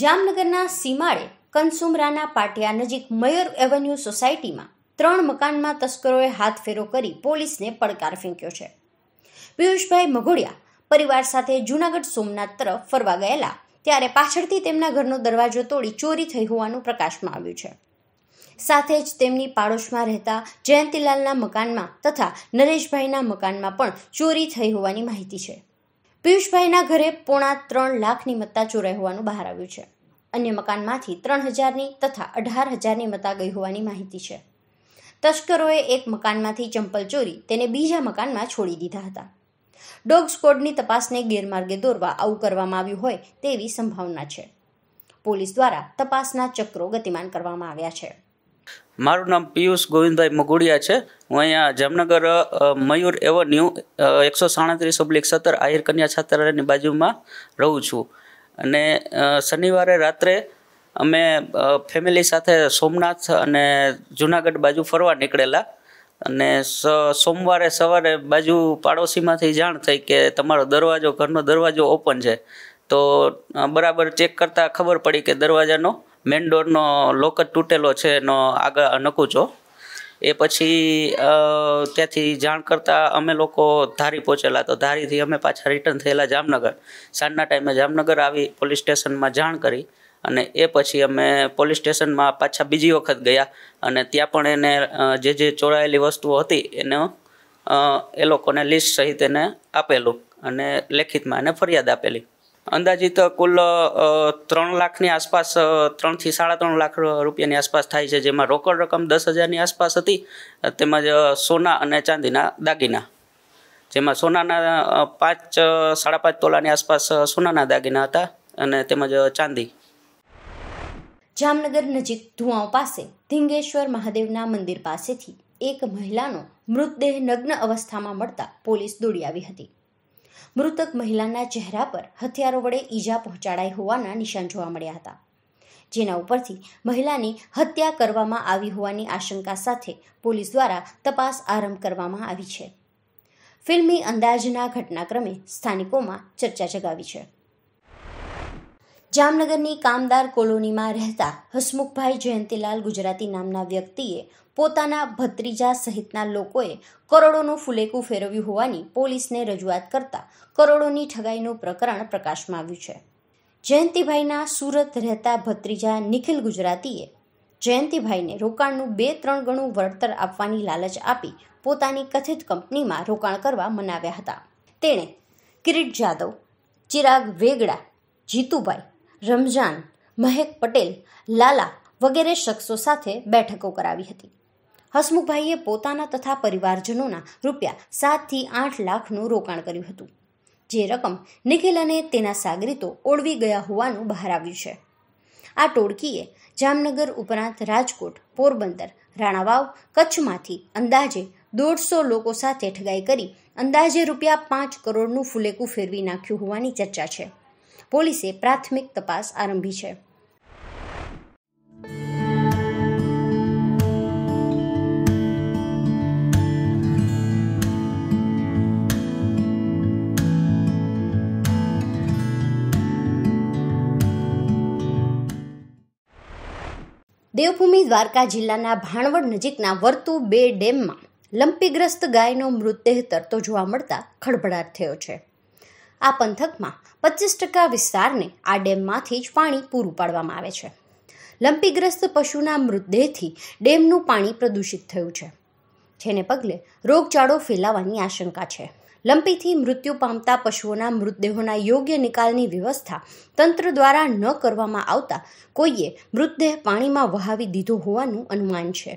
જામનગરના સીમાડે કનસુમરાના પાટિયા નજીક મયુર એવન્યુ સોસાયટીમાં ત્રણ મકાનમાં તસ્કરોએ હાથફેરો કરી પોલીસને પડકાર ફેંક્યો છે પિયુષભાઈ મઘોડિયા પરિવાર સાથે જુનાગઢ સોમનાથ તરફ ફરવા ગયેલા ત્યારે પાછળથી તેમના ઘરનો દરવાજો તોડી ચોરી થઈ હોવાનું પ્રકાશમાં આવ્યું છે સાથે જ તેમની પાડોશમાં રહેતા જયંતિલાલના મકાનમાં તથા નરેશભાઈના મકાનમાં પણ ચોરી થઈ હોવાની માહિતી છે પિયુષભાઈના ઘરે પોણા ત્રણ લાખની મત્તા ચોરાઈ હોવાનું બહાર આવ્યું છે અન્ય મકાનમાંથી ત્રણ હજારની તથા અઢાર હજારની મતા ગઈ હોવાની માહિતી છે તસ્કરોએ એક મકાનમાંથી ચંપલ ચોરી તેને બીજા મકાનમાં છોડી દીધા હતા ડોગ સ્કોડની તપાસને ગેરમાર્ગે દોરવા આવું કરવામાં આવ્યું હોય તેવી સંભાવના છે પોલીસ દ્વારા તપાસના ચક્રો ગતિમાન કરવામાં આવ્યા છે મારું નામ પિયુષ ગોવિંદભાઈ મગુડિયા છે હું અહીંયા જામનગર મયુર એવન્યુ એકસો સાડત્રીસ ઓબ્લિક સત્તર આહિર કન્યા છાત્રાલયની બાજુમાં રહું છું અને શનિવારે રાત્રે અમે ફેમિલી સાથે સોમનાથ અને જુનાગઢ બાજુ ફરવા નીકળેલા અને સોમવારે સવારે બાજુ પાડોશીમાંથી જાણ થઈ કે તમારો દરવાજો ઘરનો દરવાજો ઓપન છે તો બરાબર ચેક કરતાં ખબર પડી કે દરવાજાનો મેન ડોરનો લોક જ તૂટેલો છે એનો આગળ નકુચો એ પછી ત્યાંથી જાણ કરતાં અમે લોકો ધારી પહોંચેલા તો ધારીથી અમે પાછા રિટર્ન થયેલા જામનગર સાંજના ટાઈમે જામનગર આવી પોલીસ સ્ટેશનમાં જાણ કરી અને એ પછી અમે પોલીસ સ્ટેશનમાં પાછા બીજી વખત ગયા અને ત્યાં પણ એને જે જે ચોરાયેલી વસ્તુઓ હતી એનો એ લોકોને લિસ્ટ સહિત એને આપેલું અને લેખિતમાં એને ફરિયાદ આપેલી અંદાજિત કુલ ત્રણ લાખની આસપાસ ત્રણથી સાડા ત્રણ લાખ રૂપિયાની આસપાસ થાય છે જેમાં રોકડ રકમ દસ હજારની આસપાસ હતી તેમજ સોના અને ચાંદીના દાગીના જેમાં સોનાના પાંચ સાડા પાંચ તોલાની આસપાસ સોનાના દાગીના હતા અને તેમજ ચાંદી જામનગર નજીક ધુવાઓ પાસે ધીંગેશ્વર મહાદેવના મંદિર પાસેથી એક મહિલાનો મૃતદેહ નગ્ન અવસ્થામાં મળતા પોલીસ દોડી આવી હતી મૃતક મહિલાના ચહેરા પર હથિયારો વડે ઈજા પહોંચાડાઈ હોવાના નિશાન જોવા મળ્યા હતા જેના ઉપરથી મહિલાની હત્યા કરવામાં આવી હોવાની આશંકા સાથે પોલીસ દ્વારા તપાસ આરંભ કરવામાં આવી છે ફિલ્મી અંદાજના ઘટનાક્રમે સ્થાનિકોમાં ચર્ચા જગાવી છે જામનગરની કામદાર કોલોનીમાં રહેતા હસમુખભાઈ જયંતીલાલ ગુજરાતી નામના વ્યક્તિએ પોતાના ભત્રીજા સહિતના લોકોએ કરોડોનું ફુલેકું ફેરવ્યું હોવાની પોલીસને રજૂઆત કરતા કરોડોની ઠગાઈનું પ્રકરણ પ્રકાશમાં આવ્યું છે જયંતિભાઈના સુરત રહેતા ભત્રીજા નિખિલ ગુજરાતીએ જયંતિભાઈને રોકાણનું બે ત્રણ ગણું વળતર આપવાની લાલચ આપી પોતાની કથિત કંપનીમાં રોકાણ કરવા મનાવ્યા હતા તેણે કિરીટ જાદવ ચિરાગ વેગડા જીતુભાઈ રમઝાન મહેક પટેલ લાલા વગેરે શખ્સો સાથે બેઠકો કરાવી હતી હસમુખભાઈએ પોતાના તથા પરિવારજનોના રૂપિયા સાતથી આઠ લાખનું રોકાણ કર્યું હતું જે રકમ નિખિલ અને તેના સાગરીતો ઓળવી ગયા હોવાનું બહાર આવ્યું છે આ ટોળકીએ જામનગર ઉપરાંત રાજકોટ પોરબંદર રાણાવાવ કચ્છમાંથી અંદાજે દોઢસો લોકો સાથે ઠગાઈ કરી અંદાજે રૂપિયા પાંચ કરોડનું ફુલેકું ફેરવી નાખ્યું હોવાની ચર્ચા છે પોલીસે પ્રાથમિક તપાસ આરંભી છે દેવભૂમિ દ્વારકા જિલ્લાના ભાણવડ નજીકના વર્તુ બે ડેમમાં લંપીગ્રસ્ત ગાયનો મૃતદેહ તરતો જોવા મળતા ખળભળાટ થયો છે આ પંથકમાં પચીસ ટકા વિસ્તારને આ ડેમમાંથી જ પાણી પૂરું પાડવામાં આવે છે લંપીગ્રસ્ત પશુના મૃતદેહથી ડેમનું પાણી પ્રદૂષિત થયું છે જેને પગલે રોગચાળો ફેલાવાની આશંકા છે લંપીથી મૃત્યુ પામતા પશુઓના મૃતદેહોના યોગ્ય નિકાલની વ્યવસ્થા તંત્ર દ્વારા ન કરવામાં આવતા કોઈએ મૃતદેહ પાણીમાં વહાવી દીધો હોવાનું અનુમાન છે